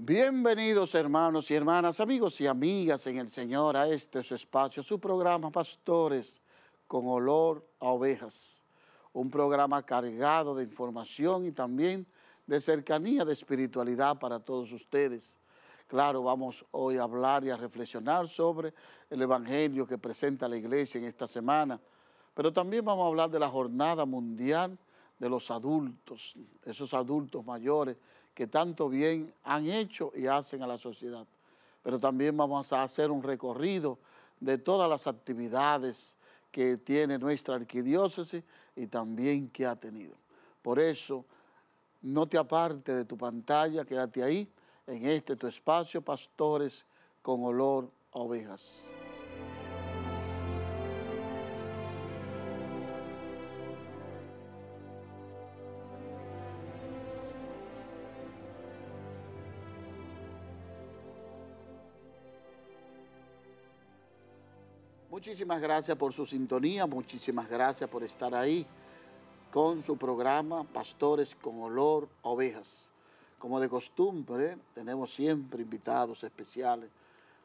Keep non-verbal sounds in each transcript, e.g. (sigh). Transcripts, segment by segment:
Bienvenidos hermanos y hermanas, amigos y amigas en el Señor a este su espacio, su programa Pastores con olor a ovejas. Un programa cargado de información y también de cercanía de espiritualidad para todos ustedes. Claro, vamos hoy a hablar y a reflexionar sobre el Evangelio que presenta la iglesia en esta semana, pero también vamos a hablar de la Jornada Mundial de los Adultos, esos adultos mayores que tanto bien han hecho y hacen a la sociedad. Pero también vamos a hacer un recorrido de todas las actividades que tiene nuestra arquidiócesis y también que ha tenido. Por eso, no te aparte de tu pantalla, quédate ahí, en este tu espacio, pastores con olor a ovejas. Muchísimas gracias por su sintonía, muchísimas gracias por estar ahí con su programa Pastores con Olor Ovejas. Como de costumbre, tenemos siempre invitados especiales,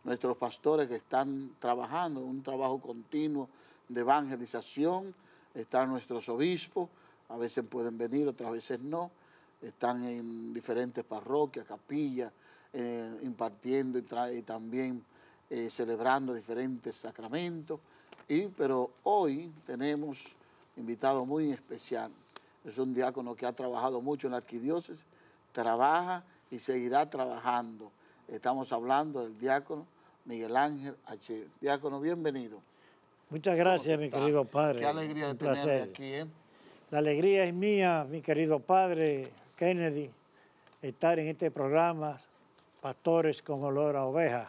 nuestros pastores que están trabajando, un trabajo continuo de evangelización, están nuestros obispos, a veces pueden venir, otras veces no, están en diferentes parroquias, capillas, eh, impartiendo y también eh, celebrando diferentes sacramentos, y, pero hoy tenemos invitado muy especial. Es un diácono que ha trabajado mucho en la arquidiócesis, trabaja y seguirá trabajando. Estamos hablando del diácono Miguel Ángel H. Diácono, bienvenido. Muchas gracias, mi querido padre. Qué alegría de aquí. ¿eh? La alegría es mía, mi querido padre Kennedy, estar en este programa, Pastores con Olor a Ovejas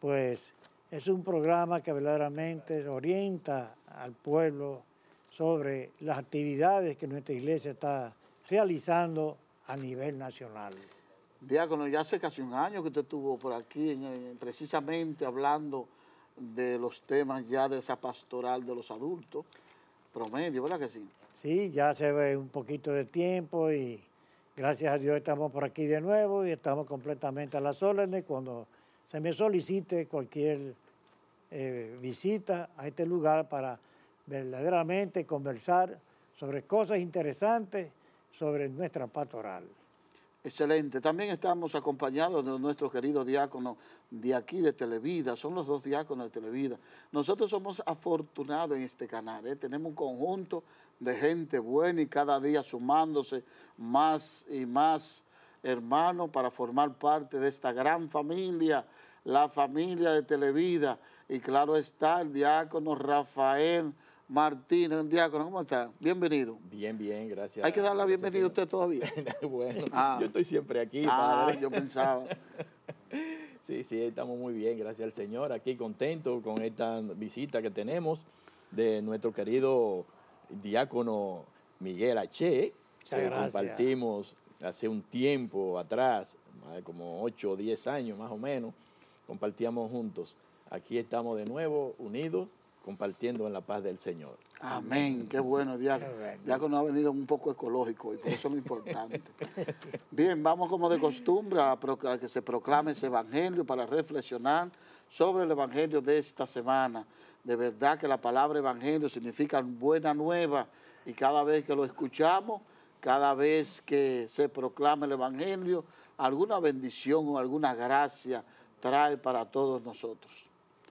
pues es un programa que verdaderamente orienta al pueblo sobre las actividades que nuestra iglesia está realizando a nivel nacional. Diácono, ya hace casi un año que usted estuvo por aquí, precisamente hablando de los temas ya de esa pastoral de los adultos, promedio, ¿verdad que sí? Sí, ya se ve eh, un poquito de tiempo y gracias a Dios estamos por aquí de nuevo y estamos completamente a las órdenes cuando se me solicite cualquier eh, visita a este lugar para verdaderamente conversar sobre cosas interesantes sobre nuestra pastoral. Excelente. También estamos acompañados de nuestro querido diácono de aquí, de Televida. Son los dos diáconos de Televida. Nosotros somos afortunados en este canal. ¿eh? Tenemos un conjunto de gente buena y cada día sumándose más y más hermano, para formar parte de esta gran familia, la familia de Televida. Y claro está el diácono Rafael Martínez, diácono, ¿cómo está? Bienvenido. Bien, bien, gracias. Hay que darle la bienvenida a usted todavía. (laughs) bueno, ah. yo estoy siempre aquí. Ah, yo pensaba. (laughs) sí, sí, estamos muy bien, gracias al Señor, aquí contento con esta visita que tenemos de nuestro querido diácono Miguel H. compartimos hace un tiempo atrás, como 8 o 10 años más o menos, compartíamos juntos. Aquí estamos de nuevo unidos, compartiendo en la paz del Señor. Amén, qué bueno, ya que nos ha venido un poco ecológico y por eso es lo importante. (laughs) Bien, vamos como de costumbre a que se proclame ese evangelio para reflexionar sobre el evangelio de esta semana. De verdad que la palabra evangelio significa buena nueva y cada vez que lo escuchamos, cada vez que se proclama el Evangelio, alguna bendición o alguna gracia trae para todos nosotros.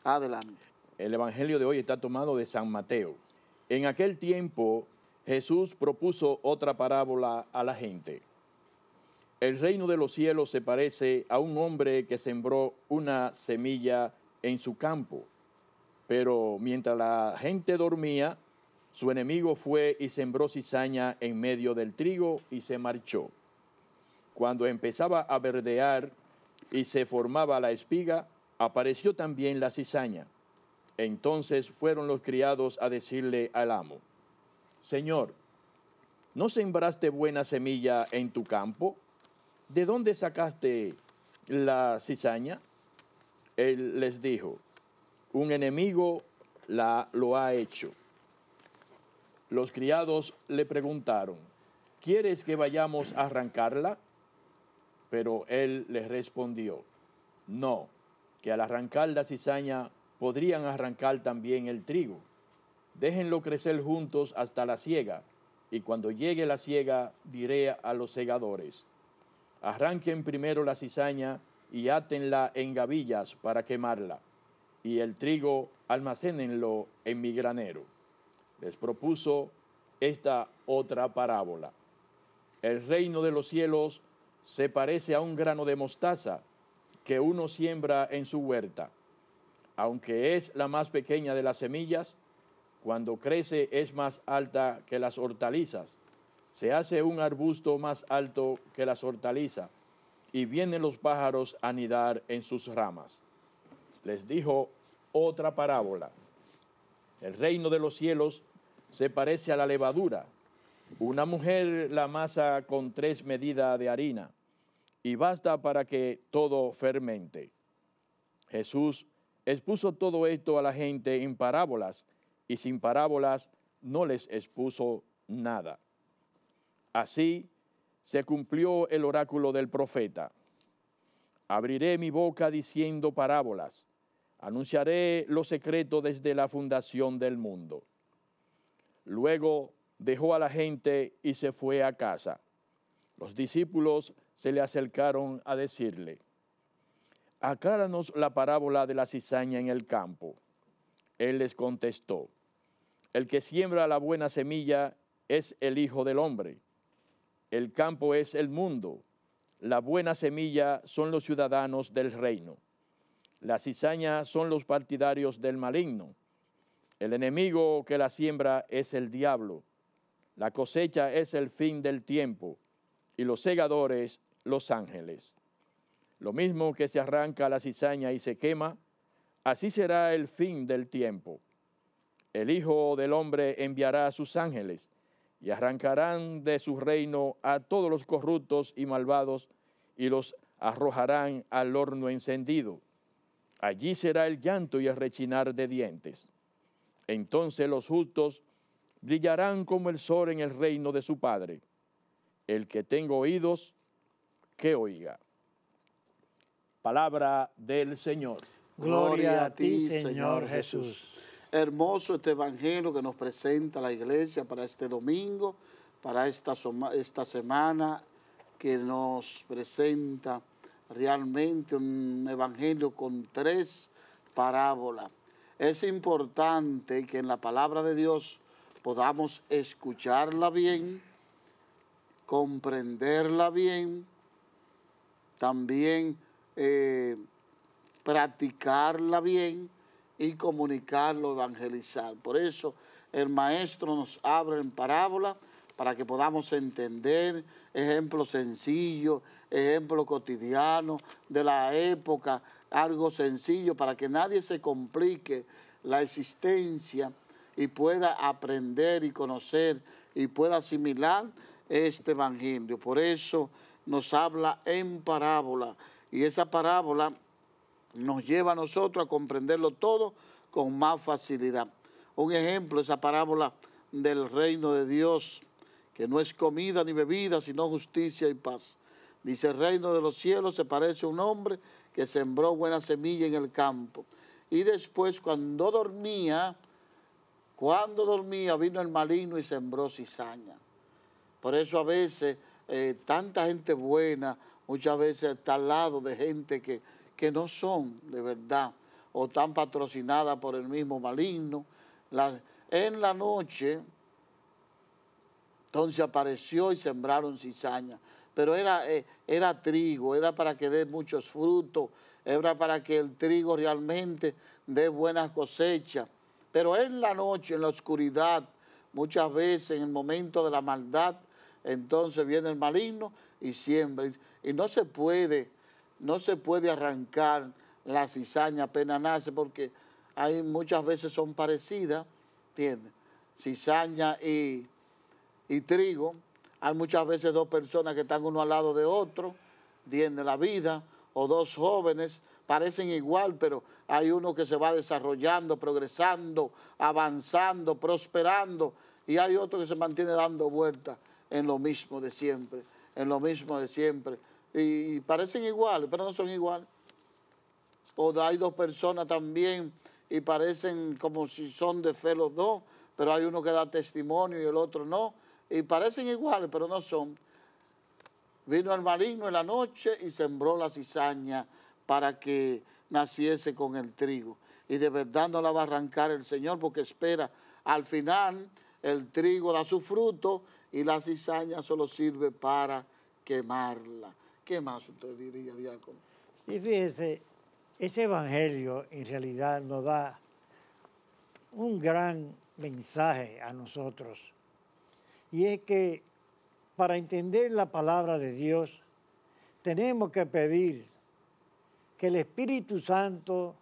Adelante. El Evangelio de hoy está tomado de San Mateo. En aquel tiempo Jesús propuso otra parábola a la gente. El reino de los cielos se parece a un hombre que sembró una semilla en su campo, pero mientras la gente dormía, su enemigo fue y sembró cizaña en medio del trigo y se marchó. Cuando empezaba a verdear y se formaba la espiga, apareció también la cizaña. Entonces fueron los criados a decirle al amo, Señor, ¿no sembraste buena semilla en tu campo? ¿De dónde sacaste la cizaña? Él les dijo, un enemigo la, lo ha hecho. Los criados le preguntaron, ¿quieres que vayamos a arrancarla? Pero él les respondió, no, que al arrancar la cizaña podrían arrancar también el trigo. Déjenlo crecer juntos hasta la siega, y cuando llegue la siega diré a los segadores, arranquen primero la cizaña y átenla en gavillas para quemarla, y el trigo almacénenlo en mi granero les propuso esta otra parábola. El reino de los cielos se parece a un grano de mostaza que uno siembra en su huerta. Aunque es la más pequeña de las semillas, cuando crece es más alta que las hortalizas. Se hace un arbusto más alto que las hortalizas y vienen los pájaros a anidar en sus ramas. Les dijo otra parábola el reino de los cielos se parece a la levadura. Una mujer la masa con tres medidas de harina y basta para que todo fermente. Jesús expuso todo esto a la gente en parábolas y sin parábolas no les expuso nada. Así se cumplió el oráculo del profeta. Abriré mi boca diciendo parábolas anunciaré lo secreto desde la fundación del mundo. Luego dejó a la gente y se fue a casa. Los discípulos se le acercaron a decirle, acláranos la parábola de la cizaña en el campo. Él les contestó, el que siembra la buena semilla es el Hijo del Hombre. El campo es el mundo. La buena semilla son los ciudadanos del reino la cizaña son los partidarios del maligno. El enemigo que la siembra es el diablo. La cosecha es el fin del tiempo y los segadores los ángeles. Lo mismo que se arranca la cizaña y se quema, así será el fin del tiempo. El Hijo del Hombre enviará a sus ángeles y arrancarán de su reino a todos los corruptos y malvados y los arrojarán al horno encendido. Allí será el llanto y el rechinar de dientes. Entonces los justos brillarán como el sol en el reino de su Padre. El que tenga oídos, que oiga. Palabra del Señor. Gloria a ti, Señor Jesús. Hermoso este evangelio que nos presenta la iglesia para este domingo, para esta, esta semana que nos presenta realmente un evangelio con tres parábolas. Es importante que en la palabra de Dios podamos escucharla bien, comprenderla bien, también eh, practicarla bien y comunicarlo, evangelizar. Por eso el maestro nos abre en parábola para que podamos entender, Ejemplo sencillo, ejemplo cotidiano de la época, algo sencillo para que nadie se complique la existencia y pueda aprender y conocer y pueda asimilar este evangelio. Por eso nos habla en parábola y esa parábola nos lleva a nosotros a comprenderlo todo con más facilidad. Un ejemplo, esa parábola del reino de Dios que no es comida ni bebida, sino justicia y paz. Dice, reino de los cielos se parece a un hombre que sembró buena semilla en el campo. Y después, cuando dormía, cuando dormía, vino el maligno y sembró cizaña. Por eso a veces eh, tanta gente buena, muchas veces está al lado de gente que, que no son de verdad o tan patrocinada por el mismo maligno. en la noche entonces apareció y sembraron cizaña. Pero era, eh, era trigo, era para que dé muchos frutos, era para que el trigo realmente dé buenas cosechas. Pero en la noche, en la oscuridad, muchas veces en el momento de la maldad, entonces viene el maligno y siembra. Y no se puede, no se puede arrancar la cizaña apenas nace porque hay muchas veces son parecidas, ¿entiendes? Cizaña y, y trigo. Hay muchas veces dos personas que están uno al lado de otro, de la vida, o dos jóvenes, parecen igual, pero hay uno que se va desarrollando, progresando, avanzando, prosperando, y hay otro que se mantiene dando vueltas en lo mismo de siempre, en lo mismo de siempre. Y, y parecen iguales, pero no son iguales. O hay dos personas también y parecen como si son de fe los dos, pero hay uno que da testimonio y el otro no y parecen iguales, pero no son. Vino el maligno en la noche y sembró la cizaña para que naciese con el trigo. Y de verdad no la va a arrancar el Señor porque espera. Al final el trigo da su fruto y la cizaña solo sirve para quemarla. ¿Qué más usted diría, diácono? Sí, fíjese, ese evangelio en realidad nos da un gran mensaje a nosotros y es que para entender la palabra de Dios tenemos que pedir que el Espíritu Santo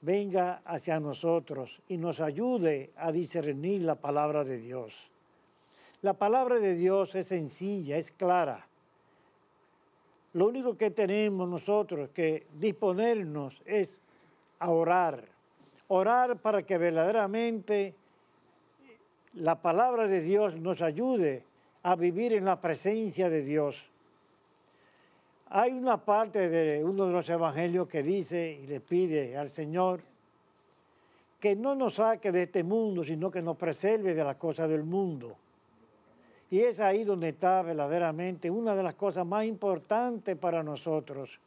venga hacia nosotros y nos ayude a discernir la palabra de Dios. La palabra de Dios es sencilla, es clara. Lo único que tenemos nosotros que disponernos es a orar. Orar para que verdaderamente la palabra de Dios nos ayude a vivir en la presencia de Dios. Hay una parte de uno de los evangelios que dice y le pide al Señor que no nos saque de este mundo, sino que nos preserve de las cosas del mundo. Y es ahí donde está verdaderamente una de las cosas más importantes para nosotros,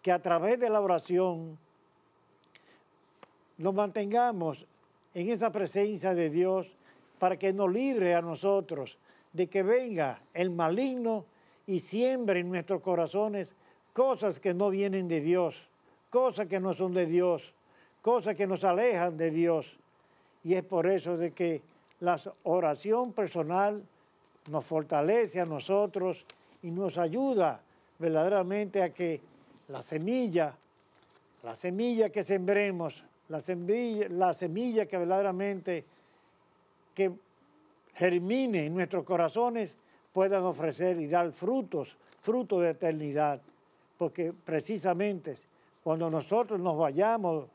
que a través de la oración nos mantengamos en esa presencia de Dios para que nos libre a nosotros de que venga el maligno y siembre en nuestros corazones cosas que no vienen de Dios, cosas que no son de Dios, cosas que nos alejan de Dios. Y es por eso de que la oración personal nos fortalece a nosotros y nos ayuda verdaderamente a que la semilla, la semilla que sembremos, la semilla, la semilla que verdaderamente que germine en nuestros corazones puedan ofrecer y dar frutos, frutos de eternidad. Porque precisamente cuando nosotros nos vayamos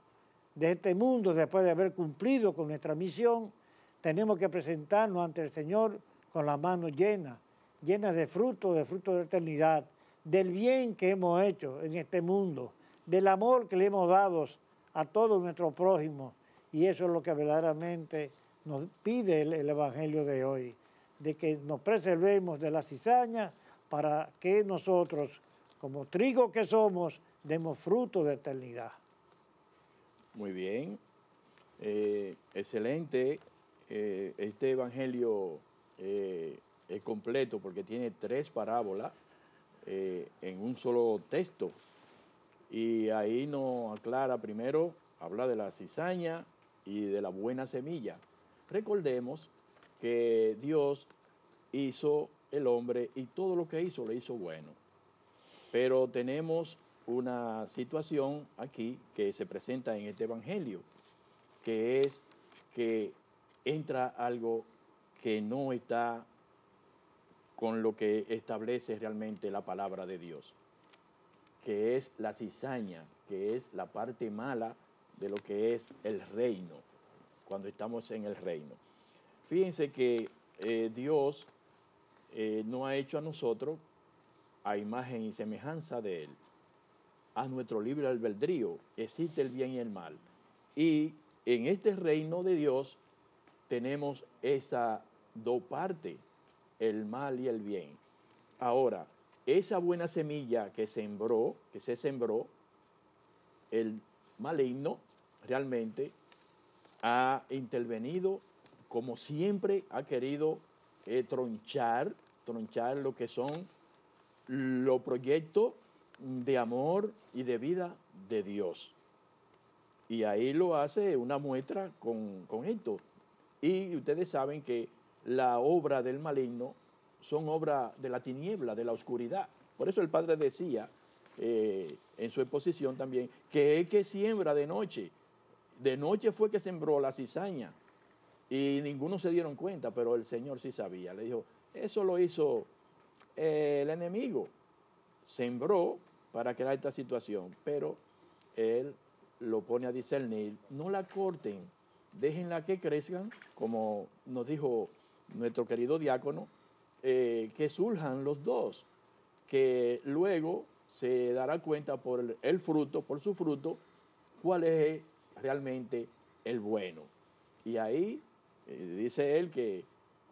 de este mundo después de haber cumplido con nuestra misión, tenemos que presentarnos ante el Señor con la mano llena, llena de frutos, de frutos de eternidad, del bien que hemos hecho en este mundo, del amor que le hemos dado a todos nuestros prójimos. Y eso es lo que verdaderamente nos pide el, Evangelio de hoy, de que nos preservemos de la cizaña para que nosotros, como trigo que somos, demos fruto de eternidad. Muy bien, eh, excelente. Eh, este Evangelio eh, es completo porque tiene tres parábolas en un solo texto. Y ahí nos aclara primero, habla de la cizaña y de la buena semilla Recordemos que Dios hizo el hombre y todo lo que hizo lo hizo bueno. Pero tenemos una situación aquí que se presenta en este Evangelio, que es que entra algo que no está con lo que establece realmente la palabra de Dios, que es la cizaña, que es la parte mala de lo que es el reino cuando estamos en el reino. Fíjense que eh, Dios eh, no ha hecho a nosotros a imagen y semejanza de Él. A nuestro libre albedrío existe el bien y el mal. Y en este reino de Dios tenemos esa dos partes, el mal y el bien. Ahora, esa buena semilla que sembró, que se sembró, el maligno realmente ha intervenido, como siempre ha querido eh, tronchar, tronchar lo que son los proyectos de amor y de vida de Dios. Y ahí lo hace una muestra con, con esto. Y ustedes saben que la obra del maligno son obra de la tiniebla, de la oscuridad. Por eso el padre decía eh, en su exposición también que es que siembra de noche de noche fue que sembró la cizaña y ninguno se dieron cuenta, pero el Señor sí sabía. Le dijo, eso lo hizo eh, el enemigo. Sembró para crear esta situación, pero él lo pone a discernir. No la corten, déjenla que crezcan, como nos dijo nuestro querido diácono, eh, que surjan los dos, que luego se dará cuenta por el, el fruto, por su fruto, cuál es realmente el bueno. Y ahí eh, dice él que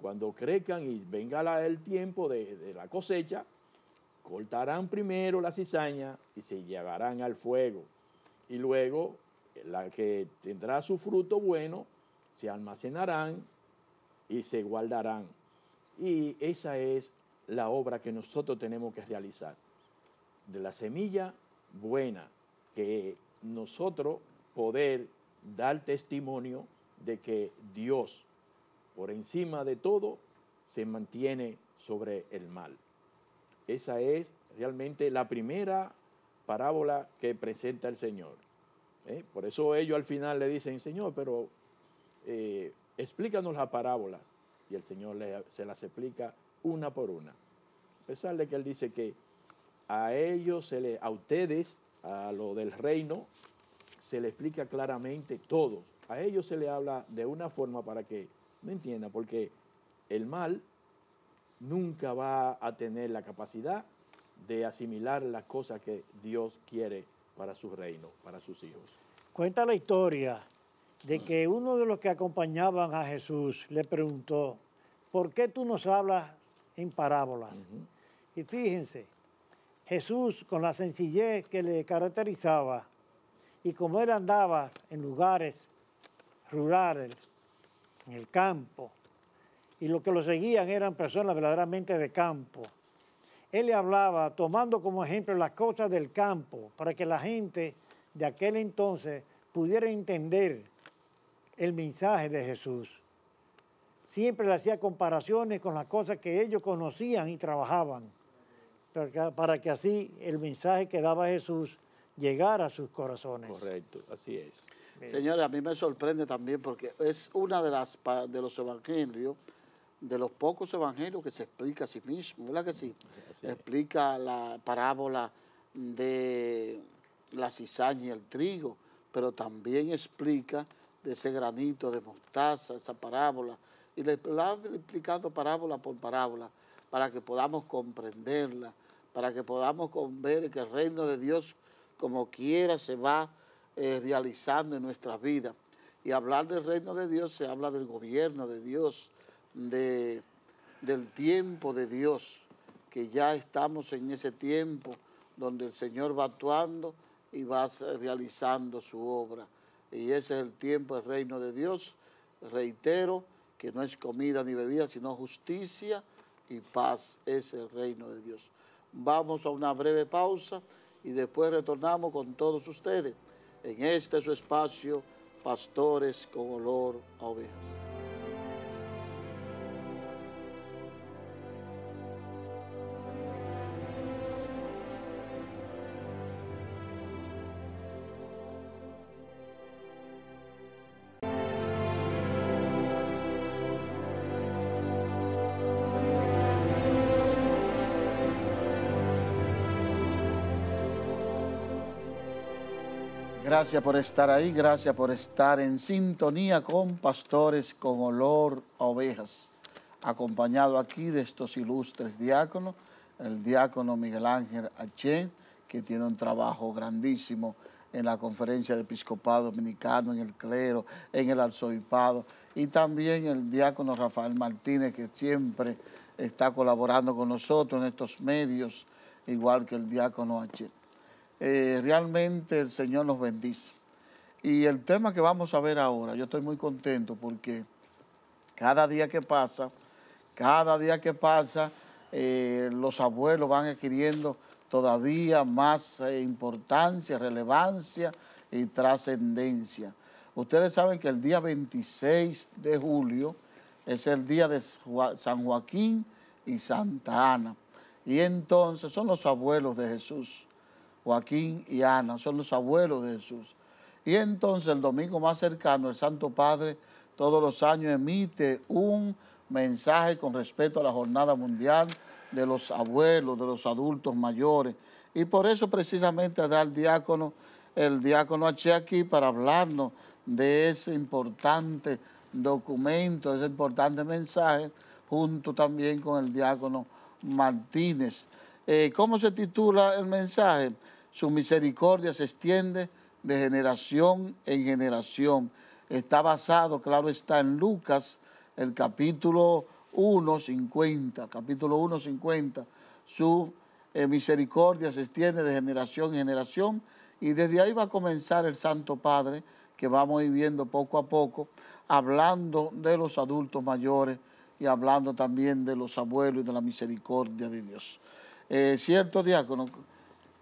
cuando crezcan y venga el tiempo de, de, la cosecha, cortarán primero la cizaña y se llevarán al fuego. Y luego la que tendrá su fruto bueno, se almacenarán y se guardarán. Y esa es la obra que nosotros tenemos que realizar. De la semilla buena que nosotros poder dar testimonio de que Dios, por encima de todo, se mantiene sobre el mal. Esa es realmente la primera parábola que presenta el Señor. ¿eh? Por eso ellos al final le dicen, Señor, pero eh, explícanos las parábolas. Y el Señor se las explica una por una. A pesar de que Él dice que a ellos, se le, a ustedes, a lo del reino, se le explica claramente todo. A ellos se le habla de una forma para que me entienda, porque el mal nunca va a tener la capacidad de asimilar las cosas que Dios quiere para su reino, para sus hijos. Cuenta la historia de que uno de los que acompañaban a Jesús le preguntó, ¿por qué tú nos hablas en parábolas? Y fíjense, Jesús, con la sencillez que le caracterizaba, y como él andaba en lugares rurales, en el campo, y lo que lo seguían eran personas verdaderamente de campo, él le hablaba tomando como ejemplo las cosas del campo para que la gente de aquel entonces pudiera entender el mensaje de Jesús. Siempre le hacía comparaciones con las cosas que ellos conocían y trabajaban, para que así el mensaje que daba Jesús llegar a sus corazones. Correcto, así es. Señores, a mí me sorprende también porque es una de las de los evangelios, de los pocos evangelios que se explica a sí mismo, ¿verdad que sí? explica la parábola de la cizaña y el trigo, pero también explica de ese granito de mostaza, esa parábola, y le han explicado parábola por parábola para que podamos comprenderla, para que podamos ver que el reino de Dios como quiera se va eh, realizando en nuestras vidas. Y hablar del reino de Dios se habla del gobierno de Dios, del tiempo de Dios, que ya estamos en ese tiempo donde el Señor va actuando y va realizando su obra. Y ese es el tiempo del reino de Dios. Reitero que no es comida ni bebida, sino justicia y paz es el reino de Dios. Vamos a una breve pausa y después retornamos con todos ustedes en este su espacio, Pastores con olor a ovejas. Gracias por estar ahí, gracias por estar en sintonía con pastores con olor a ovejas, acompañado aquí de estos ilustres diáconos, el diácono Miguel Ángel Achen, que tiene un trabajo grandísimo en la conferencia de episcopado dominicano, en el clero, en el arzobispado, y también el diácono Rafael Martínez, que siempre está colaborando con nosotros en estos medios, igual que el diácono h eh, realmente el Señor nos bendice. Y el tema que vamos a ver ahora, yo estoy muy contento porque cada día que pasa, cada día que pasa, eh, los abuelos van adquiriendo todavía más eh, importancia, relevancia y trascendencia. Ustedes saben que el día 26 de julio es el día de San Joaquín y Santa Ana. Y entonces son los abuelos de Jesús. Joaquín y Ana, son los abuelos de Jesús. Y entonces el domingo más cercano, el Santo Padre todos los años emite un mensaje con respecto a la jornada mundial de los abuelos, de los adultos mayores. Y por eso precisamente da al diácono, el diácono H aquí para hablarnos de ese importante documento, ese importante mensaje, junto también con el diácono Martínez. Eh, ¿Cómo se titula el mensaje? Su misericordia se extiende de generación en generación. Está basado, claro está, en Lucas, el capítulo 1, 50, capítulo 1, Su eh, misericordia se extiende de generación en generación y desde ahí va a comenzar el Santo Padre, que vamos a viendo poco a poco, hablando de los adultos mayores y hablando también de los abuelos y de la misericordia de Dios. Eh, cierto diácono,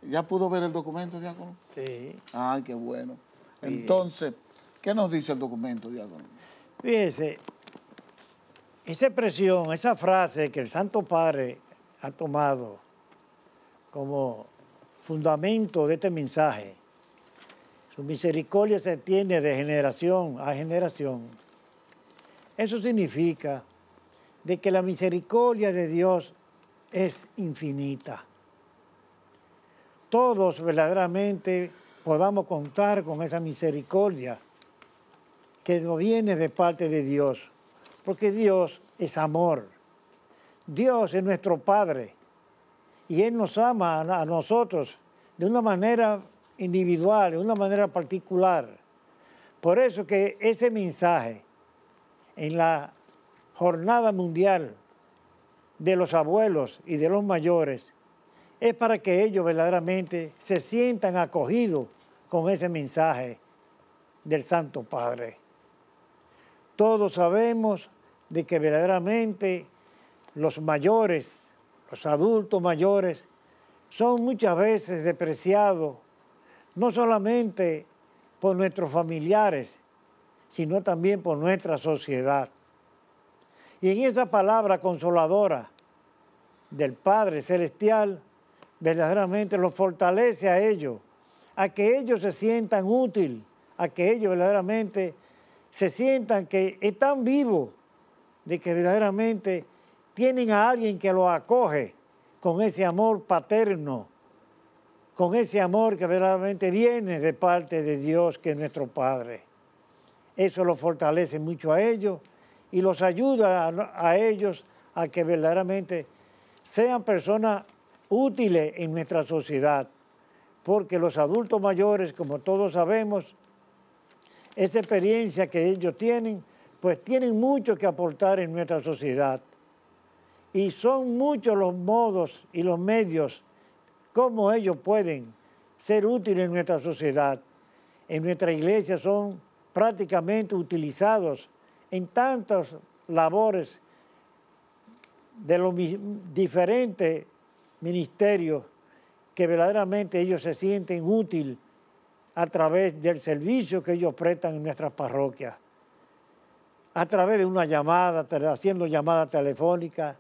¿ya pudo ver el documento, diácono? Sí. Ay, qué bueno. Entonces, ¿qué nos dice el documento, diácono? Fíjese, esa expresión, esa frase que el Santo Padre ha tomado como fundamento de este mensaje, su misericordia se tiene de generación a generación. Eso significa de que la misericordia de Dios es infinita. Todos verdaderamente podamos contar con esa misericordia que nos viene de parte de Dios, porque Dios es amor. Dios es nuestro Padre y Él nos ama a nosotros de una manera individual, de una manera particular. Por eso que ese mensaje en la jornada mundial de los abuelos y de los mayores es para que ellos verdaderamente se sientan acogidos con ese mensaje del Santo Padre. Todos sabemos de que verdaderamente los mayores, los adultos mayores, son muchas veces depreciados, no solamente por nuestros familiares, sino también por nuestra sociedad. Y en esa palabra consoladora del Padre Celestial, verdaderamente los fortalece a ellos, a que ellos se sientan útil, a que ellos verdaderamente se sientan que están vivos, de que verdaderamente tienen a alguien que los acoge con ese amor paterno, con ese amor que verdaderamente viene de parte de Dios, que es nuestro Padre. Eso lo fortalece mucho a ellos y los ayuda a, ellos a que verdaderamente sean personas útiles en nuestra sociedad, porque los adultos mayores, como todos sabemos, esa experiencia que ellos tienen, pues tienen mucho que aportar en nuestra sociedad. Y son muchos los modos y los medios como ellos pueden ser útiles en nuestra sociedad. En nuestra iglesia son prácticamente utilizados en tantas labores de los diferentes ministerios que verdaderamente ellos se sienten útil a través del servicio que ellos prestan en nuestras parroquias, a través de una llamada, haciendo llamadas telefónicas,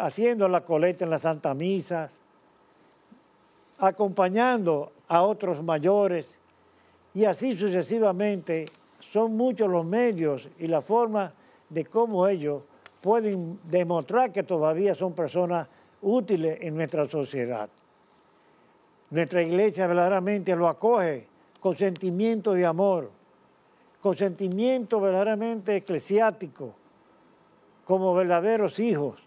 haciendo la coleta en las Santas Misas, acompañando a otros mayores y así sucesivamente son muchos los medios y la forma de cómo ellos pueden demostrar que todavía son personas útiles en nuestra sociedad. Nuestra iglesia verdaderamente lo acoge con sentimiento de amor, con sentimiento verdaderamente eclesiástico, como verdaderos hijos,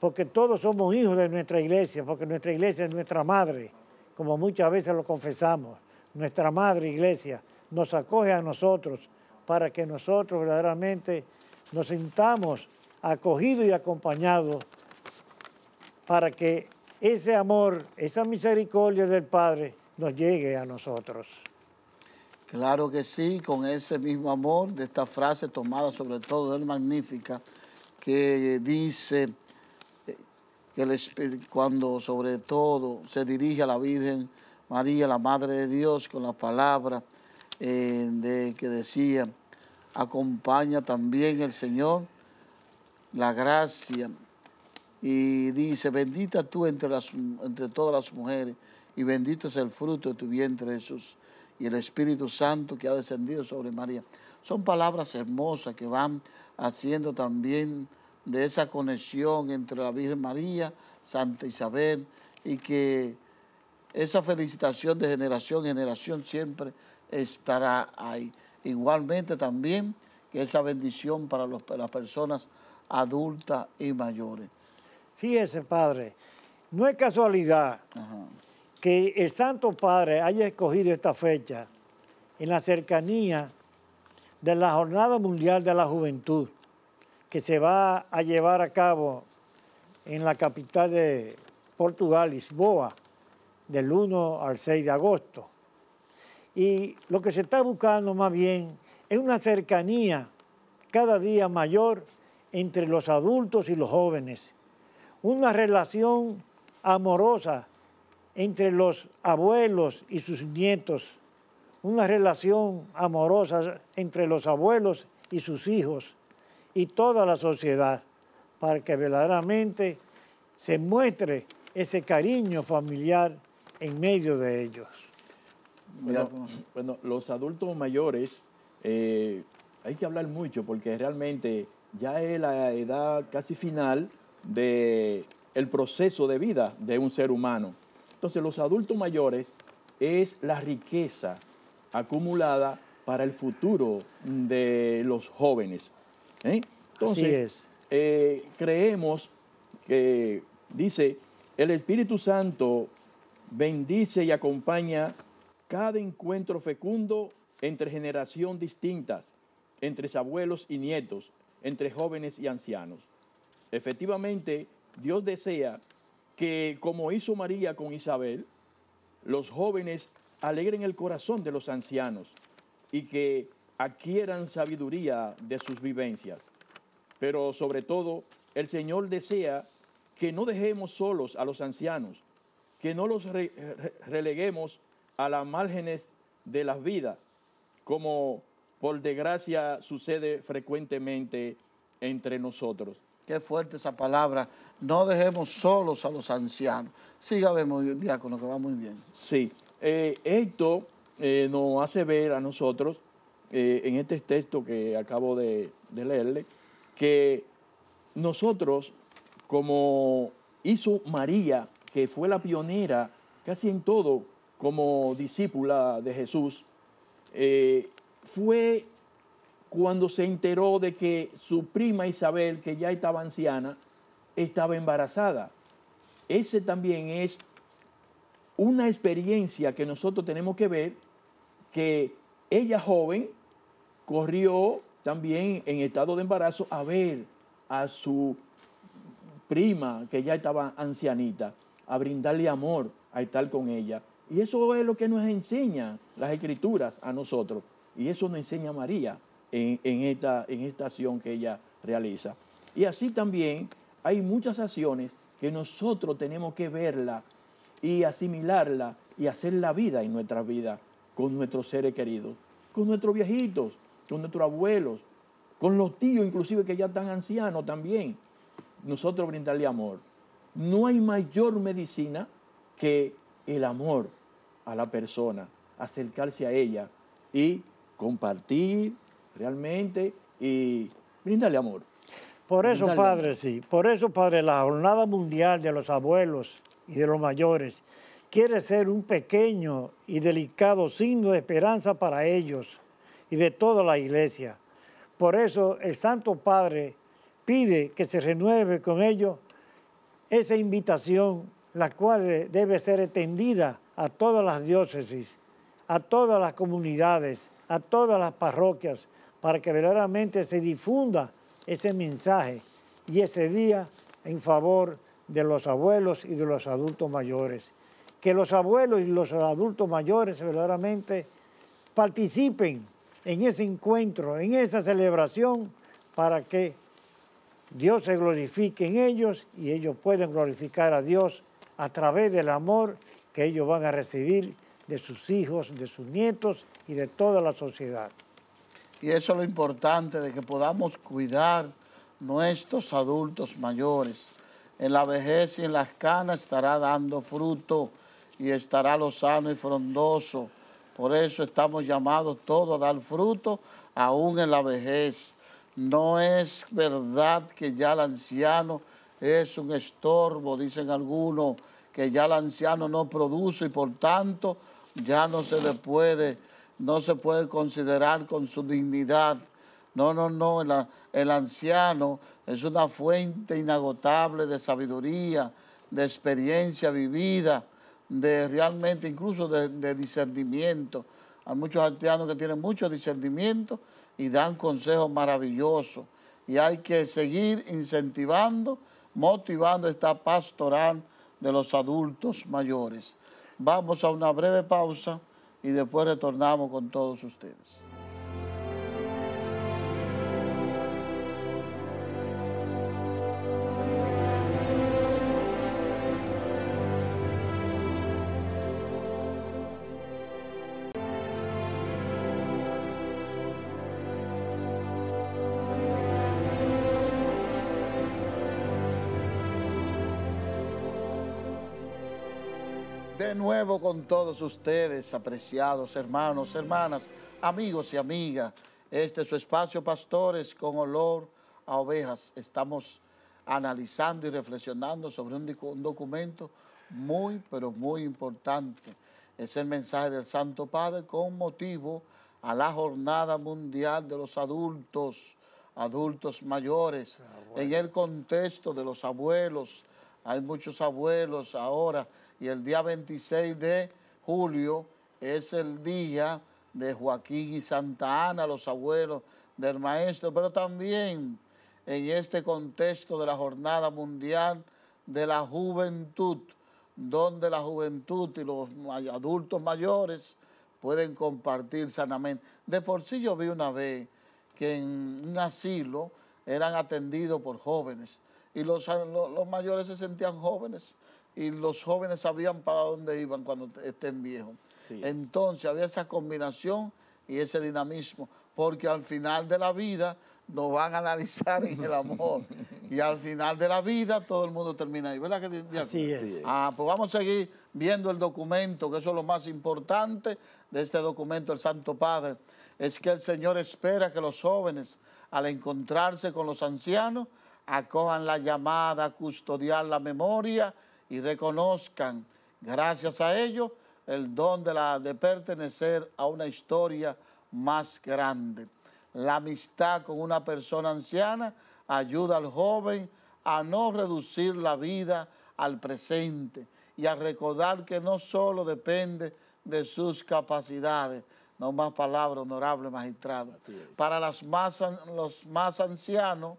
porque todos somos hijos de nuestra iglesia, porque nuestra iglesia es nuestra madre, como muchas veces lo confesamos, nuestra madre iglesia nos acoge a nosotros para que nosotros verdaderamente nos sintamos acogidos y acompañados para que ese amor, esa misericordia del Padre nos llegue a nosotros. Claro que sí, con ese mismo amor de esta frase tomada sobre todo del Magnífica, que dice eh, cuando sobre todo se dirige a la Virgen María, la Madre de Dios, con la palabra eh, de, que decía, acompaña también el Señor, la gracia. Y dice, bendita tú entre, las, entre todas las mujeres y bendito es el fruto de tu vientre Jesús y el Espíritu Santo que ha descendido sobre María. Son palabras hermosas que van haciendo también de esa conexión entre la Virgen María, Santa Isabel, y que esa felicitación de generación en generación siempre estará ahí. Igualmente también que esa bendición para, las personas adultas y mayores. Fíjese, Padre, no es casualidad que el Santo Padre haya escogido esta fecha en la cercanía de la Jornada Mundial de la Juventud que se va a llevar a cabo en la capital de Portugal, Lisboa, del 1 al 6 de agosto. Y lo que se está buscando más bien es una cercanía cada día mayor entre los adultos y los jóvenes, una relación amorosa entre los abuelos y sus nietos, una relación amorosa entre los abuelos y sus hijos y toda la sociedad, para que verdaderamente se muestre ese cariño familiar en medio de ellos. Pues. Bueno, los adultos mayores eh, hay que hablar mucho porque realmente ya es la edad casi final del proceso de vida de un ser humano. Entonces los adultos mayores es la riqueza acumulada para el futuro de los jóvenes. ¿eh? Entonces, Así es. Eh, creemos que, dice, el Espíritu Santo bendice y acompaña cada encuentro fecundo entre generación distintas, entre abuelos y nietos, entre jóvenes y ancianos. Efectivamente, Dios desea que, como hizo María con Isabel, los jóvenes alegren el corazón de los ancianos y que adquieran sabiduría de sus vivencias. Pero sobre todo, el Señor desea que no dejemos solos a los ancianos, que no los releguemos a las márgenes de las vidas, como por desgracia sucede frecuentemente entre nosotros. Qué fuerte esa palabra. No dejemos solos a los ancianos. Siga, vemos, diácono, que va muy bien. Sí. Eh, esto eh, nos hace ver a nosotros, eh, en este texto que acabo de leerle, que nosotros, como hizo María, que fue la pionera casi en todo como discípula de Jesús, eh, fue cuando se enteró de que su prima Isabel, que ya estaba anciana, estaba embarazada. Ese también es una experiencia que nosotros tenemos que ver, que ella joven corrió también en estado de embarazo a ver a su prima, que ya estaba ancianita, a brindarle amor, a estar con ella. Y eso es lo que nos enseña las escrituras a nosotros. Y eso nos enseña María en, esta, en esta acción que ella realiza. Y así también hay muchas acciones que nosotros tenemos que verla y asimilarla y hacer la vida en nuestra vida con nuestros seres queridos, con nuestros viejitos, con nuestros abuelos, con los tíos inclusive que ya están ancianos también. Nosotros brindarle amor. No hay mayor medicina que el amor a la persona, acercarse a ella y compartir realmente y brindarle amor. Por eso, padre, sí, por eso, padre, la Jornada Mundial de los Abuelos y de los Mayores quiere ser un pequeño y delicado signo de esperanza para ellos y de toda la iglesia. Por eso el Santo Padre pide que se renueve con ellos esa invitación, la cual debe ser extendida a todas las diócesis, a todas las comunidades, a todas las parroquias, para que verdaderamente se difunda ese mensaje y ese día en favor de los abuelos y de los adultos mayores. Que los abuelos y los adultos mayores verdaderamente participen en ese encuentro, en esa celebración, para que Dios se glorifique en ellos y ellos puedan glorificar a Dios a través del amor que ellos van a recibir de sus hijos, de sus nietos y de toda la sociedad. Y eso es lo importante, de que podamos cuidar nuestros adultos mayores. En la vejez y en las canas estará dando fruto y estará lo sano y frondoso. Por eso estamos llamados todos a dar fruto, aún en la vejez. No es verdad que ya el anciano es un estorbo, dicen algunos que ya el anciano no produce y por tanto ya no se le puede, no se puede considerar con su dignidad. No, no, no, el, anciano es una fuente inagotable de sabiduría, de experiencia vivida, de realmente incluso de, de discernimiento. Hay muchos ancianos que tienen mucho discernimiento y dan consejos maravillosos. Y hay que seguir incentivando, motivando esta pastoral de los adultos mayores. Vamos a una breve pausa y después retornamos con todos ustedes. con todos ustedes, apreciados hermanos, hermanas, amigos y amigas. Este es su espacio, pastores, con olor a ovejas. Estamos analizando y reflexionando sobre un, documento muy, pero muy importante. Es el mensaje del Santo Padre con motivo a la Jornada Mundial de los Adultos, adultos mayores, en el contexto de los abuelos. Hay muchos abuelos ahora y el día 26 de julio es el día de Joaquín y Santa Ana, los abuelos del maestro, pero también en este contexto de la Jornada Mundial de la Juventud, donde la juventud y los adultos mayores pueden compartir sanamente. De por sí yo vi una vez que en un asilo eran atendidos por jóvenes y los, los, mayores se sentían jóvenes y los jóvenes sabían para dónde iban cuando estén viejos. Entonces había esa combinación y ese dinamismo, porque al final de la vida nos van a analizar en el amor. (laughs) y al final de la vida todo el mundo termina ahí, ¿verdad? Que, Así es. Ah, pues vamos a seguir viendo el documento, que eso es lo más importante de este documento del Santo Padre, es que el Señor espera que los jóvenes, al encontrarse con los ancianos, acojan la llamada a custodiar la memoria y reconozcan, gracias a ello, el don de, la, de pertenecer a una historia más grande. La amistad con una persona anciana ayuda al joven a no reducir la vida al presente y a recordar que no solo depende de sus capacidades, no más palabras, honorable magistrado. Para las más, los más ancianos,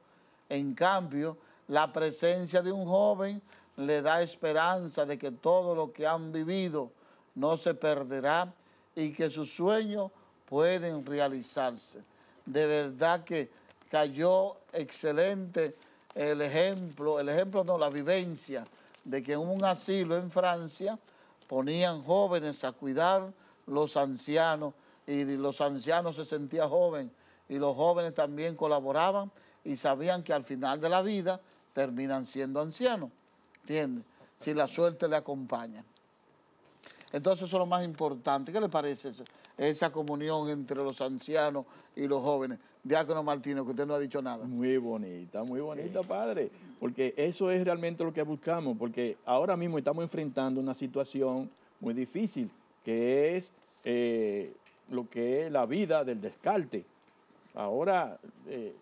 en cambio, la presencia de un joven le da esperanza de que todo lo que han vivido no se perderá y que sus sueños pueden realizarse. De verdad que cayó excelente el ejemplo, el ejemplo no, la vivencia de que en un asilo en Francia ponían jóvenes a cuidar los ancianos y los ancianos se sentían jóvenes y los jóvenes también colaboraban y sabían que al final de la vida terminan siendo ancianos. Si la suerte le acompaña. Entonces eso es lo más importante. ¿Qué le parece esa comunión entre los ancianos y los jóvenes? Diácono Martino, que usted no ha dicho nada. Muy bonita, muy bonita, padre, porque eso es realmente lo que buscamos, porque ahora mismo estamos enfrentando una situación muy difícil, que es eh, lo que es la vida del descarte. Ahora... Eh,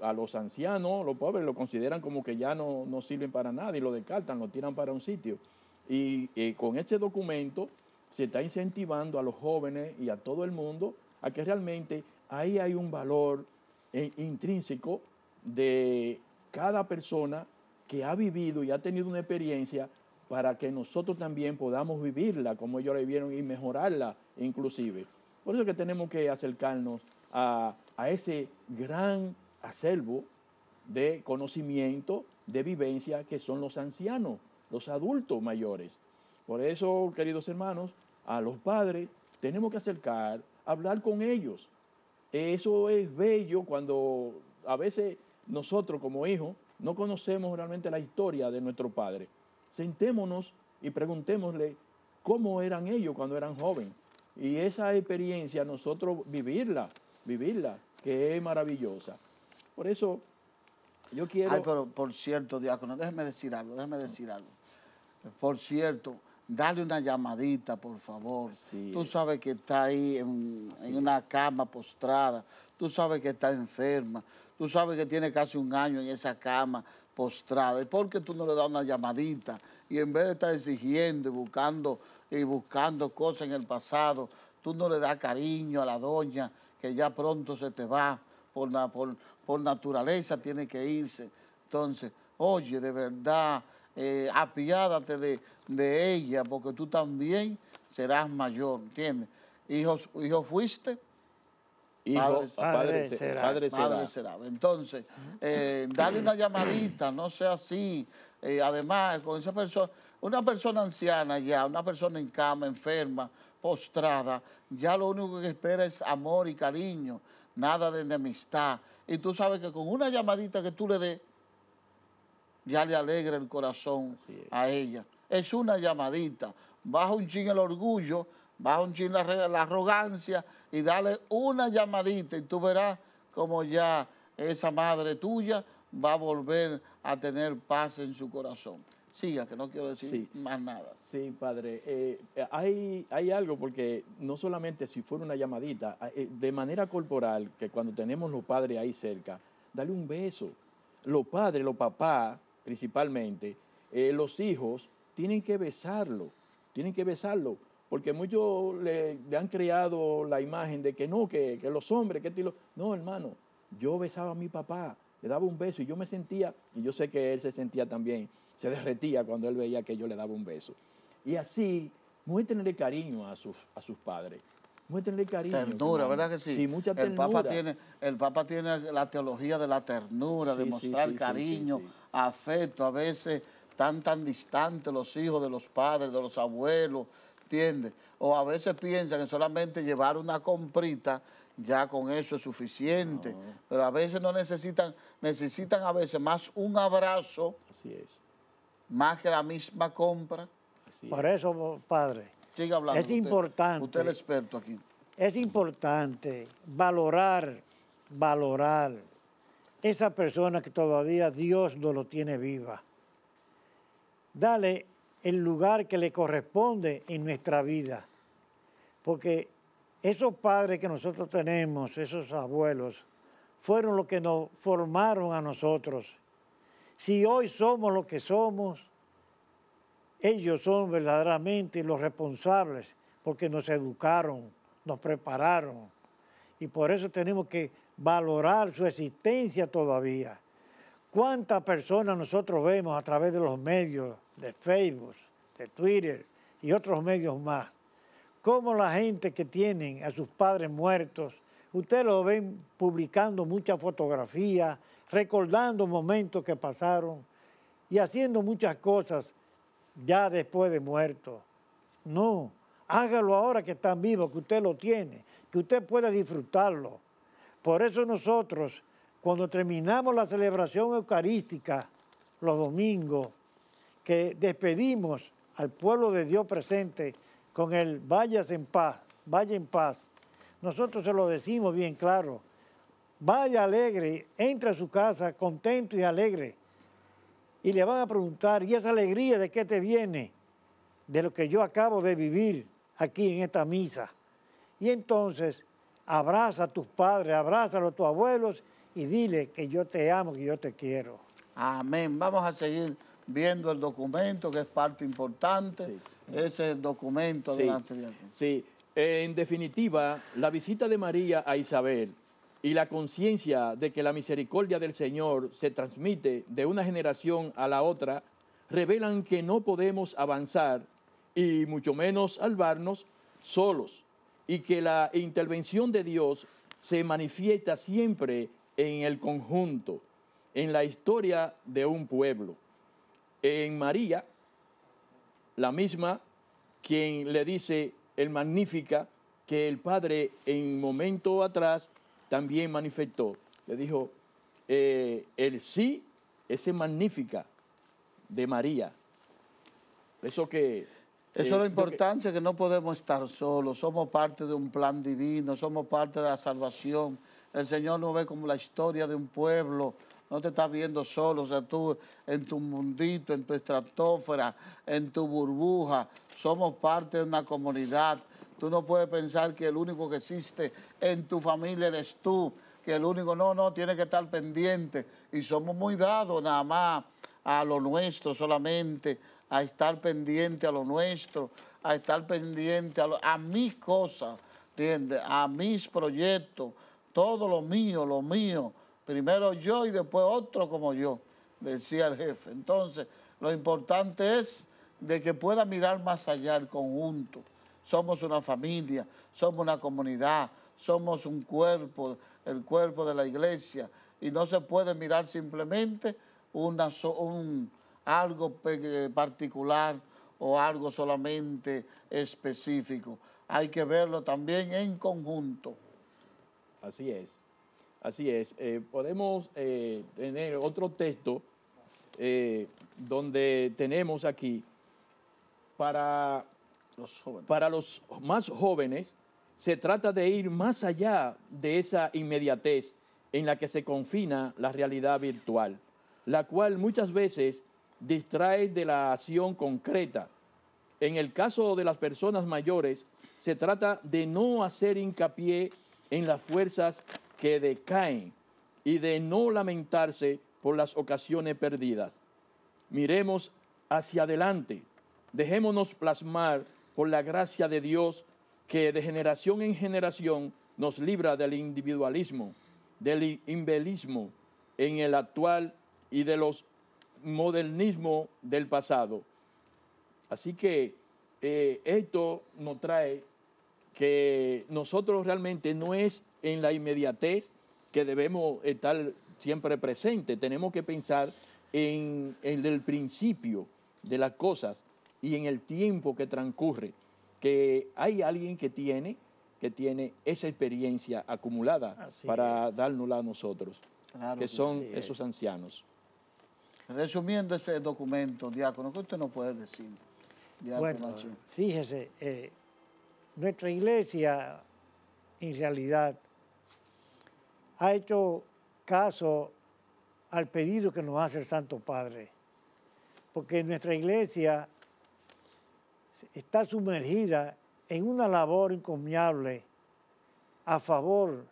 a los ancianos, los pobres, lo consideran como que ya no, no sirven para nada y lo descartan, lo tiran para un sitio. Y eh, con este documento se está incentivando a los jóvenes y a todo el mundo a que realmente ahí hay un valor eh, intrínseco de cada persona que ha vivido y ha tenido una experiencia para que nosotros también podamos vivirla como ellos la vivieron y mejorarla inclusive. Por eso que tenemos que acercarnos a, a ese gran acervo de conocimiento, de vivencia, que son los ancianos, los adultos mayores. Por eso, queridos hermanos, a los padres tenemos que acercar, hablar con ellos. Eso es bello cuando a veces nosotros como hijos no conocemos realmente la historia de nuestro padre. Sentémonos y preguntémosle cómo eran ellos cuando eran jóvenes. Y esa experiencia nosotros vivirla, vivirla, que es maravillosa. Por eso yo quiero... Ay, pero por cierto, diácono, déjeme decir algo, déjeme decir algo. Por cierto, dale una llamadita, por favor. Tú sabes que está ahí en, una cama postrada, tú sabes que está enferma, tú sabes que tiene casi un año en esa cama postrada. ¿Y por qué tú no le das una llamadita? Y en vez de estar exigiendo y buscando, y buscando cosas en el pasado, tú no le das cariño a la doña que ya pronto se te va por, la, por, por naturaleza tiene que irse. Entonces, oye, de verdad, eh, apiádate de, ella, porque tú también serás mayor, ¿entiendes? Hijos, hijo fuiste, hijo, padre, será, padre, será. Entonces, eh, dale una llamadita, no sea así. Eh, además, con esa persona, una persona anciana ya, una persona en cama, enferma, postrada, ya lo único que espera es amor y cariño, nada de enemistad. Y tú sabes que con una llamadita que tú le des, ya le alegra el corazón a ella. Es una llamadita. Baja un ching el orgullo, baja un ching la, la arrogancia y dale una llamadita y tú verás como ya esa madre tuya va a volver a tener paz en su corazón. Siga, que no quiero decir más nada. Sí, padre. Eh, hay, algo, porque no solamente si fuera una llamadita, eh, de manera corporal, que cuando tenemos los padres ahí cerca, dale un beso. Los padres, los papás, principalmente, eh, los hijos, tienen que besarlo, tienen que besarlo, porque muchos le, han creado la imagen de que no, que, los hombres, que estilo. No, hermano, yo besaba a mi papá, le daba un beso y yo me sentía, y yo sé que él se sentía también se derretía cuando él veía que yo le daba un beso. Y así, muy cariño a sus, a sus padres. Muétenle cariño. Ternura, ¿verdad que sí? mucha ternura. El Papa tiene, el tiene la teología de la ternura, de mostrar cariño, afecto. A veces tan, tan distantes los hijos de los padres, de los abuelos, ¿entiendes? O a veces piensan que solamente llevar una comprita ya con eso es suficiente. Pero a veces no necesitan, necesitan a veces más un abrazo. Así es más que la misma compra. Por eso, padre, hablando, es importante. Usted es el experto aquí. Es importante valorar, valorar esa persona que todavía Dios no lo tiene viva. Dale el lugar que le corresponde en nuestra vida. Porque esos padres que nosotros tenemos, esos abuelos, fueron los que nos formaron a nosotros. Si hoy somos lo que somos, ellos son verdaderamente los responsables porque nos educaron, nos prepararon. Y por eso tenemos que valorar su existencia todavía. ¿Cuántas personas nosotros vemos a través de los medios, de Facebook, de Twitter y otros medios más? Cómo la gente que tienen a sus padres muertos, ustedes lo ven publicando muchas fotografías recordando momentos que pasaron y haciendo muchas cosas ya después de muerto. No, hágalo ahora que están vivos, que usted lo tiene, que usted pueda disfrutarlo. Por eso nosotros, cuando terminamos la celebración eucarística los domingos, que despedimos al pueblo de Dios presente con el vayas en paz, vaya en paz, nosotros se lo decimos bien claro vaya alegre, entra a su casa contento y alegre. Y le van a preguntar, ¿y esa alegría de qué te viene? De lo que yo acabo de vivir aquí en esta misa. Y entonces abraza a tus padres, abrázalo a tus abuelos y dile que yo te amo, que yo te quiero. Amén. Vamos a seguir viendo el documento, que es parte importante. Ese es el documento de la Sí, en definitiva, la visita de María a Isabel y la conciencia de que la misericordia del Señor se transmite de una generación a la otra, revelan que no podemos avanzar y mucho menos salvarnos solos, y que la intervención de Dios se manifiesta siempre en el conjunto, en la historia de un pueblo. En María, la misma quien le dice el magnífica que el Padre en momento atrás también manifestó, le dijo, eh, el sí, ese magnífica de María. Eso que... Eso es eh, la importancia, que... no podemos estar solos, somos parte de un plan divino, somos parte de la salvación. El Señor nos ve como la historia de un pueblo, no te estás viendo solo, o sea, tú en tu mundito, en tu estratosfera, en tu burbuja, somos parte de una comunidad Tú no puedes pensar que el único que existe en tu familia eres tú, que el único, no, no, tiene que estar pendiente. Y somos muy dados nada más a lo nuestro solamente, a estar pendiente a lo nuestro, a estar pendiente a, mis cosas, ¿entiendes? A mis proyectos, todo lo mío, lo mío. Primero yo y después otro como yo, decía el jefe. Entonces, lo importante es de que pueda mirar más allá el conjunto somos una familia, somos una comunidad, somos un cuerpo, el cuerpo de la iglesia, y no se puede mirar simplemente una, un, algo eh, particular o algo solamente específico. Hay que verlo también en conjunto. Así es, así es. Eh, podemos eh, tener otro texto donde tenemos aquí para para los más jóvenes, se trata de ir más allá de esa inmediatez en la que se confina la realidad virtual, la cual muchas veces distrae de la acción concreta. En el caso de las personas mayores, se trata de no hacer hincapié en las fuerzas que decaen y de no lamentarse por las ocasiones perdidas. Miremos hacia adelante, dejémonos plasmar por la gracia de Dios que de generación en generación nos libra del individualismo, del imbelismo en el actual y de los modernismos del pasado. Así que eh, esto nos trae que nosotros realmente no es en la inmediatez que debemos estar siempre presente, tenemos que pensar en, en el principio de las cosas y en el tiempo que transcurre, que hay alguien que tiene, que tiene esa experiencia acumulada para dárnosla a nosotros, que, son esos ancianos. Resumiendo ese documento, diácono, ¿qué usted nos puede decir? bueno, fíjese, eh, nuestra iglesia en realidad ha hecho caso al pedido que nos hace el Santo Padre, porque nuestra iglesia está sumergida en una labor encomiable a favor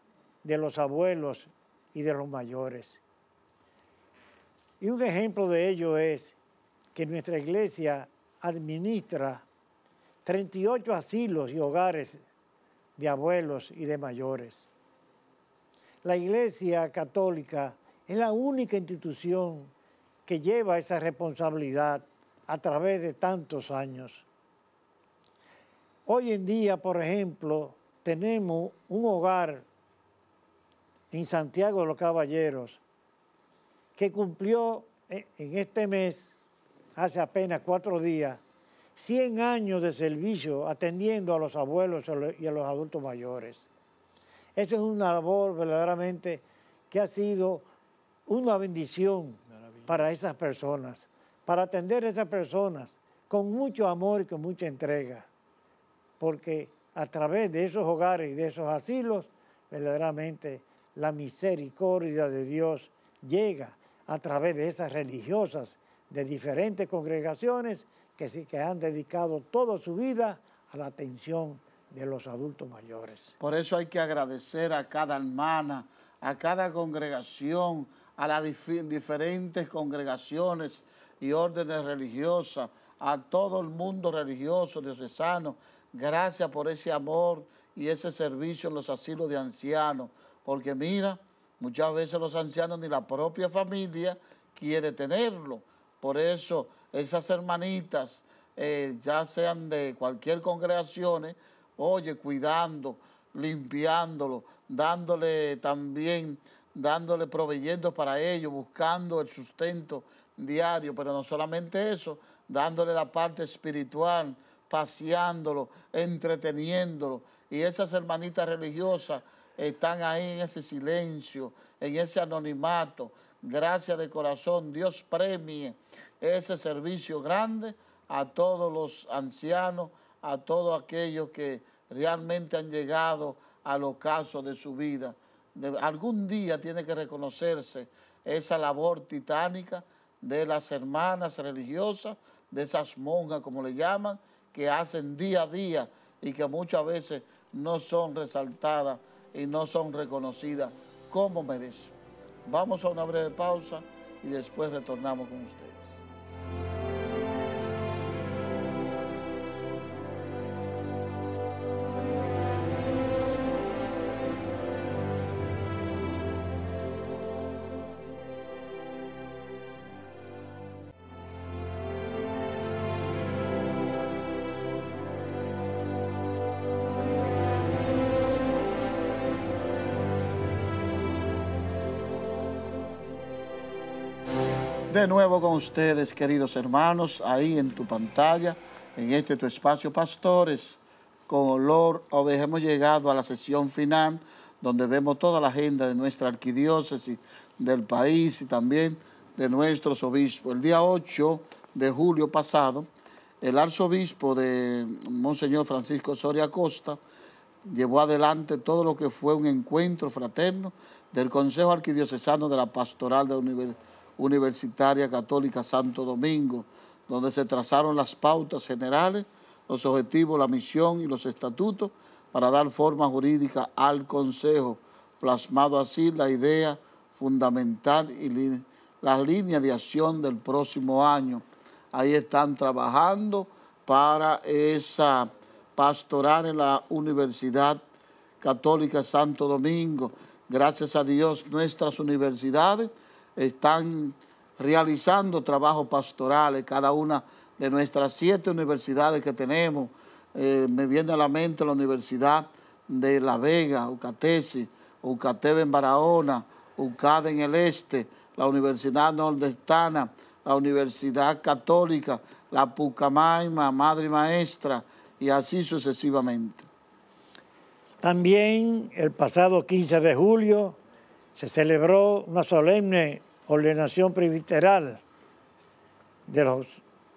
de los abuelos y de los mayores. Y un ejemplo de ello es que nuestra iglesia administra 38 asilos y hogares de abuelos y de mayores. La iglesia católica es la única institución que lleva esa responsabilidad a través de tantos años. Hoy en día, por ejemplo, tenemos un hogar en Santiago de los Caballeros que cumplió eh, en este mes, hace apenas cuatro días, 100 años de servicio atendiendo a los abuelos y a los adultos mayores. Eso es una labor verdaderamente que ha sido una bendición para esas personas, para atender a esas personas con mucho amor y con mucha entrega porque a través de esos hogares y de esos asilos, verdaderamente la misericordia de Dios llega a través de esas religiosas de diferentes congregaciones que, sí, que han dedicado toda su vida a la atención de los adultos mayores. Por eso hay que agradecer a cada hermana, a cada congregación, a las diferentes congregaciones y órdenes religiosas, a todo el mundo religioso, diocesano, Gracias por ese amor y ese servicio en los asilos de ancianos. Porque mira, muchas veces los ancianos ni la propia familia quiere tenerlo. Por eso esas hermanitas, eh, ya sean de cualquier congregación, oye, cuidando, limpiándolo, dándole también, dándole proveyendo para ellos, buscando el sustento diario, pero no solamente eso, dándole la parte espiritual, paseándolo, entreteniéndolo. Y esas hermanitas religiosas están ahí en ese silencio, en ese anonimato. Gracias de corazón, Dios premie ese servicio grande a todos los ancianos, a todos aquellos que realmente han llegado al ocaso de su vida. algún día tiene que reconocerse esa labor titánica de las hermanas religiosas, de esas monjas como le llaman, que hacen día a día y que muchas veces no son resaltadas y no son reconocidas como merecen. Vamos a una breve pausa y después retornamos con ustedes. nuevo con ustedes, queridos hermanos, ahí en tu pantalla, en este tu espacio, pastores, con olor Hemos llegado a la sesión final, donde vemos toda la agenda de nuestra arquidiócesis, del país y también de nuestros obispos. El día 8 de julio pasado, el arzobispo de Monseñor Francisco Soria Costa llevó adelante todo lo que fue un encuentro fraterno del Consejo Arquidiocesano de la Pastoral de la Universidad Universitaria Católica Santo Domingo, donde se trazaron las pautas generales, los objetivos, la misión y los estatutos para dar forma jurídica al Consejo, plasmado así la idea fundamental y las líneas de acción del próximo año. Ahí están trabajando para esa pastoral en la Universidad Católica Santo Domingo. Gracias a Dios, nuestras universidades están realizando trabajos pastorales, cada una de nuestras siete universidades que tenemos. Eh, me viene a la mente la Universidad de La Vega, Ucatesi, Ucateve en Barahona, Ucade en el Este, la Universidad Nordestana, la Universidad Católica, la Pucamaima, Madre Maestra, y así sucesivamente. También el pasado 15 de julio se celebró una solemne ordenación presbiteral de los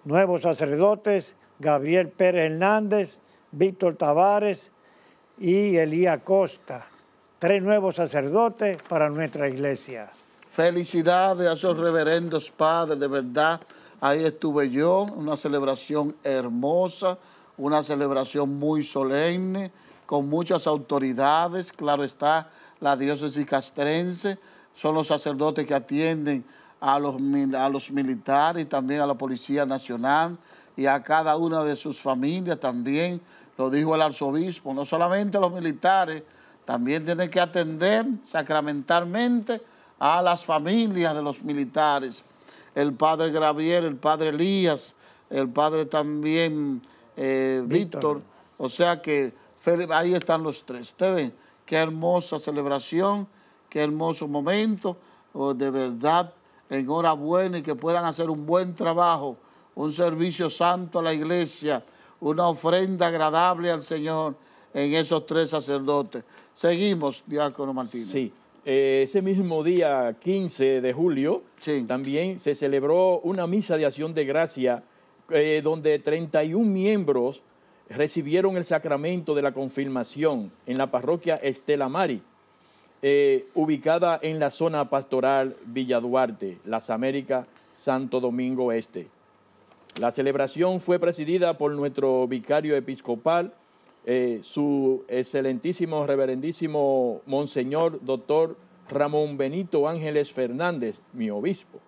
nuevos sacerdotes, Gabriel Pérez Hernández, Víctor Tavares y Elías Costa. Tres nuevos sacerdotes para nuestra iglesia. Felicidades a esos reverendos padres, de verdad. Ahí estuve yo, una celebración hermosa, una celebración muy solemne, con muchas autoridades, claro está, la diócesis castrense, son los sacerdotes que atienden a los, a los militares y también a la Policía Nacional y a cada una de sus familias también. Lo dijo el arzobispo, no solamente los militares, también tienen que atender sacramentalmente a las familias de los militares. El padre Gravier, el padre Elías, el padre también eh, Víctor. O sea que ahí están los tres. Ustedes ven? Qué hermosa celebración qué hermoso momento. o oh, de verdad, enhorabuena y que puedan hacer un buen trabajo, un servicio santo a la iglesia, una ofrenda agradable al Señor en esos tres sacerdotes. Seguimos, diácono Martínez. Sí, eh, ese mismo día 15 de julio también se celebró una misa de acción de gracia eh, donde 31 miembros recibieron el sacramento de la confirmación en la parroquia Estela Mari. Eh, ubicada en la zona pastoral Villa Duarte, Las Américas, Santo Domingo Este. La celebración fue presidida por nuestro vicario episcopal, eh, su excelentísimo, reverendísimo Monseñor Doctor Ramón Benito Ángeles Fernández, mi obispo,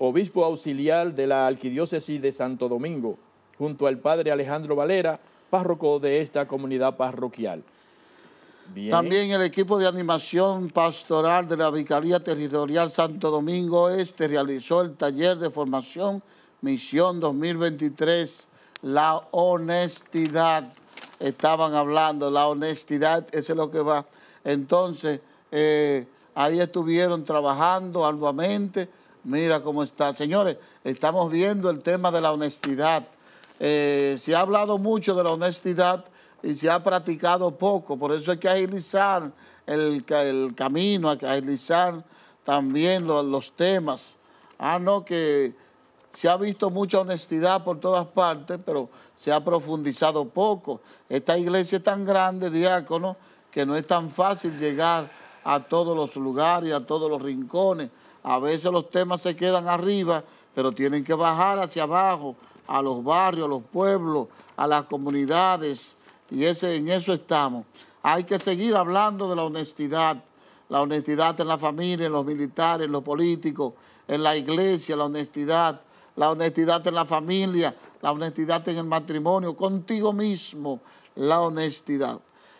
obispo auxiliar de la Arquidiócesis de Santo Domingo, junto al padre Alejandro Valera, párroco de esta comunidad parroquial. También el equipo de animación pastoral de la Vicaría Territorial Santo Domingo Este realizó el taller de formación Misión 2023, la honestidad. Estaban hablando, la honestidad, eso es lo que va. Entonces, eh, ahí estuvieron trabajando arduamente. Mira cómo está. Señores, estamos viendo el tema de la honestidad. Eh, se ha hablado mucho de la honestidad y se ha practicado poco. Por eso hay que agilizar el, camino, hay que agilizar también los temas. Ah, no, que se ha visto mucha honestidad por todas partes, pero se ha profundizado poco. Esta iglesia es tan grande, diácono, que no es tan fácil llegar a todos los lugares, a todos los rincones. A veces los temas se quedan arriba, pero tienen que bajar hacia abajo, a los barrios, a los pueblos, a las comunidades, y ese, en eso estamos. Hay que seguir hablando de la honestidad, la honestidad en la familia, en los militares, en los políticos, en la iglesia, la honestidad, la honestidad en la familia, la honestidad en el matrimonio, contigo mismo, la honestidad.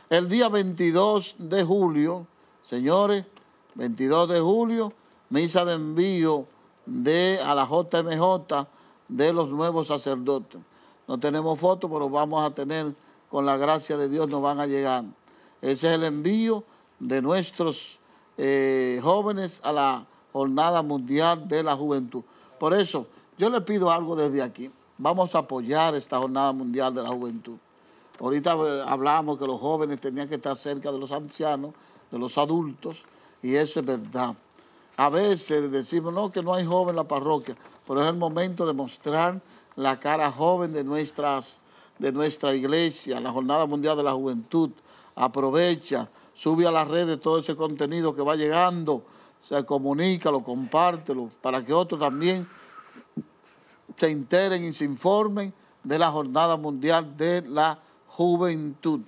El día 22 de julio, señores, 22 de julio, misa de envío de, a la JMJ de los nuevos sacerdotes. No tenemos fotos pero vamos a tener con la gracia de Dios nos van a llegar. Ese es el envío de nuestros eh, jóvenes a la Jornada Mundial de la Juventud. Por eso, yo le pido algo desde aquí. Vamos a apoyar esta Jornada Mundial de la Juventud. Ahorita eh, hablamos que los jóvenes tenían que estar cerca de los ancianos, de los adultos, y eso es verdad. A veces decimos, no, que no hay joven en la parroquia, pero es el momento de mostrar la cara joven de nuestras de nuestra iglesia, la Jornada Mundial de la Juventud. Aprovecha, sube a las redes todo ese contenido que va llegando, se comunica, compártelo, para que otros también se enteren y se informen de la Jornada Mundial de la Juventud.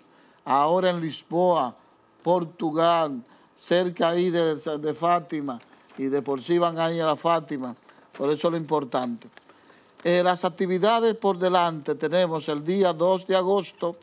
Ahora en Lisboa, Portugal, cerca ahí de, de Fátima, y de por sí van ahí a la Fátima, por eso lo importante. Eh, las actividades por delante tenemos el día 2 de agosto,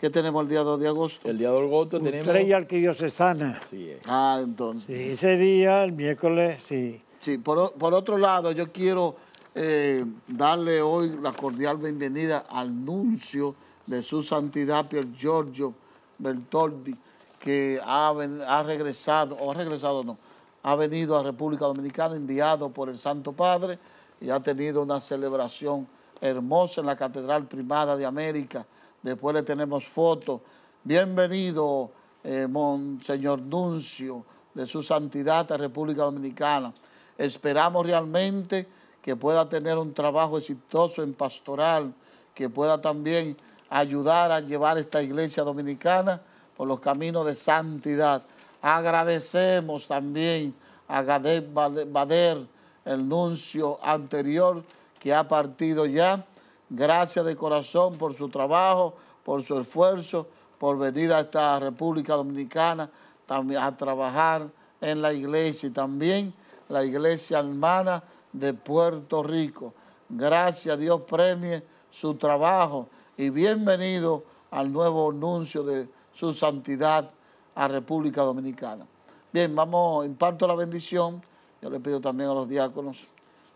que tenemos el día 2 de agosto. El día 2 de agosto tenemos... Estrella arquidiocesana. Sí, es. Eh. Ah, entonces. Sí, ese día, el miércoles, sí. Sí, por, otro lado, yo quiero eh, darle hoy la cordial bienvenida al nuncio de su santidad, Pier Giorgio Bertoldi, que ha, ha regresado, o ha regresado no, ha venido a República Dominicana enviado por el Santo Padre, y ha tenido una celebración hermosa en la Catedral Primada de América. Después le tenemos fotos. Bienvenido, eh, Monseñor Nuncio, de su santidad a República Dominicana. Esperamos realmente que pueda tener un trabajo exitoso en pastoral, que pueda también ayudar a llevar esta iglesia dominicana por los caminos de santidad. Agradecemos también a Gadet Bader, el nuncio anterior que ha partido ya. Gracias de corazón por su trabajo, por su esfuerzo, por venir a esta República Dominicana también a trabajar en la iglesia y también la iglesia hermana de Puerto Rico. Gracias, Dios premie su trabajo y bienvenido al nuevo anuncio de su santidad a República Dominicana. Bien, vamos, imparto la bendición yo le pido también a los diáconos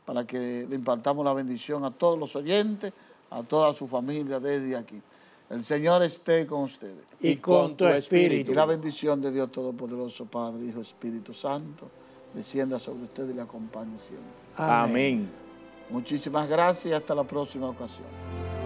para que le impartamos la bendición a todos los oyentes, a toda su familia desde aquí. El Señor esté con ustedes. Y con tu espíritu. Y la bendición de Dios Todopoderoso, Padre, Hijo, Espíritu Santo, descienda sobre ustedes y le acompañe siempre. Amén. Amén. Muchísimas gracias y hasta la próxima ocasión.